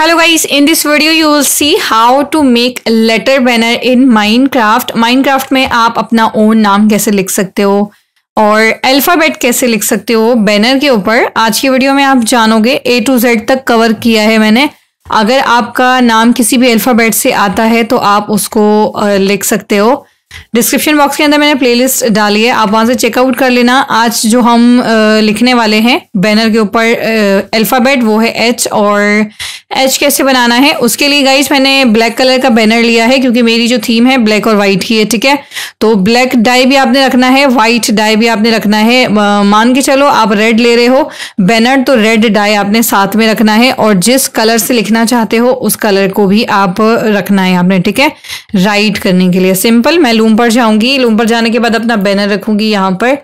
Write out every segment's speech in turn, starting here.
hello guys in this video you will see how to make a letter banner in minecraft minecraft में आप अपना own नाम कैसे लिख सकते हो और अल्फ़ाबेट कैसे लिख सकते हो बैनर के ऊपर आज की वीडियो में आप जानोगे ए टू जेड तक कवर किया है मैंने अगर आपका नाम किसी भी अल्फ़ाबेट से आता है तो आप उसको लिख सकते हो डिस्क्रिप्शन बॉक्स के अंदर मैंने प्लेलिस्ट डाली है आप वहाँ से चेकआउट कर लेना आज जो हम लिखने वाले हैं बैनर के ऊपर अल्फ़ाबेट वो है एच और एच कैसे बनाना है उसके लिए गाइज मैंने ब्लैक कलर का बैनर लिया है क्योंकि मेरी जो थीम है ब्लैक और वाइट की है ठीक है तो ब्लैक डाई भी आपने रखना है वाइट डाई भी आपने रखना है मान के चलो आप रेड ले रहे हो बैनर तो रेड डाई आपने साथ में रखना है और जिस कलर से लिखना चाहते हो उस कलर को भी आप रखना है आपने ठीक है राइट करने के लिए सिंपल मैं लूम पर जाऊंगी लूम पर जाने के बाद अपना बैनर रखूंगी यहाँ पर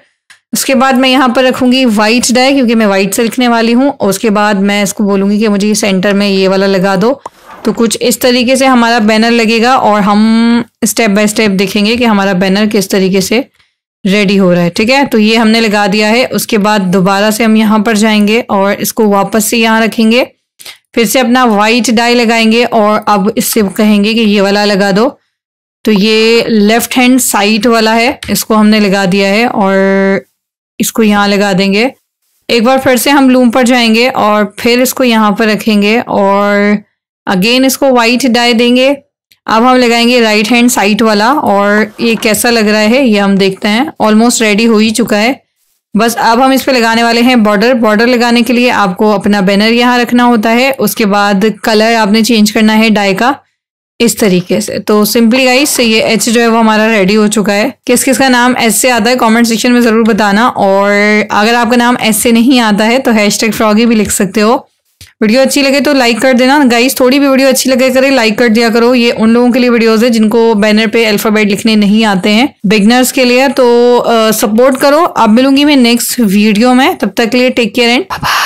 उसके बाद मैं यहाँ पर रखूंगी वाइट डाय क्योंकि मैं वाइट से लिखने वाली हूँ उसके बाद मैं इसको बोलूंगी कि मुझे सेंटर में ये वाला लगा दो तो कुछ इस तरीके से हमारा बैनर लगेगा और हम स्टेप बाय स्टेप देखेंगे कि हमारा बैनर किस तरीके से रेडी हो रहा है ठीक है तो ये हमने लगा दिया है उसके बाद दोबारा से हम यहाँ पर जाएंगे और इसको वापस से यहाँ रखेंगे फिर से अपना वाइट डाई लगाएंगे और अब इससे कहेंगे कि ये वाला लगा दो तो ये लेफ्ट हैंड साइड वाला है इसको हमने लगा दिया है और इसको यहाँ लगा देंगे एक बार फिर से हम लूम पर जाएंगे और फिर इसको यहाँ पर रखेंगे और अगेन इसको वाइट डाई देंगे अब हम लगाएंगे राइट हैंड साइड वाला और ये कैसा लग रहा है ये हम देखते हैं ऑलमोस्ट रेडी हो ही चुका है बस अब हम इस पर लगाने वाले हैं बॉर्डर बॉर्डर लगाने के लिए आपको अपना बैनर यहाँ रखना होता है उसके बाद कलर आपने चेंज करना है डाई का इस तरीके से तो सिंपली गाइस ये एच जो है वो हमारा रेडी हो चुका है किस किस का नाम एस से आता है कमेंट सेक्शन में ज़रूर बताना और अगर आपका नाम एस से नहीं आता है तो हैश टैग फ्रॉगी भी लिख सकते हो वीडियो अच्छी लगे तो लाइक कर देना गाइस थोड़ी भी वीडियो अच्छी लगे करे लाइक कर दिया करो ये उन लोगों के लिए वीडियोज है जिनको बैनर पे अल्फाबेट लिखने नहीं आते हैं बिगनर्स के लिए तो सपोर्ट करो अब मिलूंगी मैं नेक्स्ट वीडियो में तब तक के लिए टेक केयर एंड बाय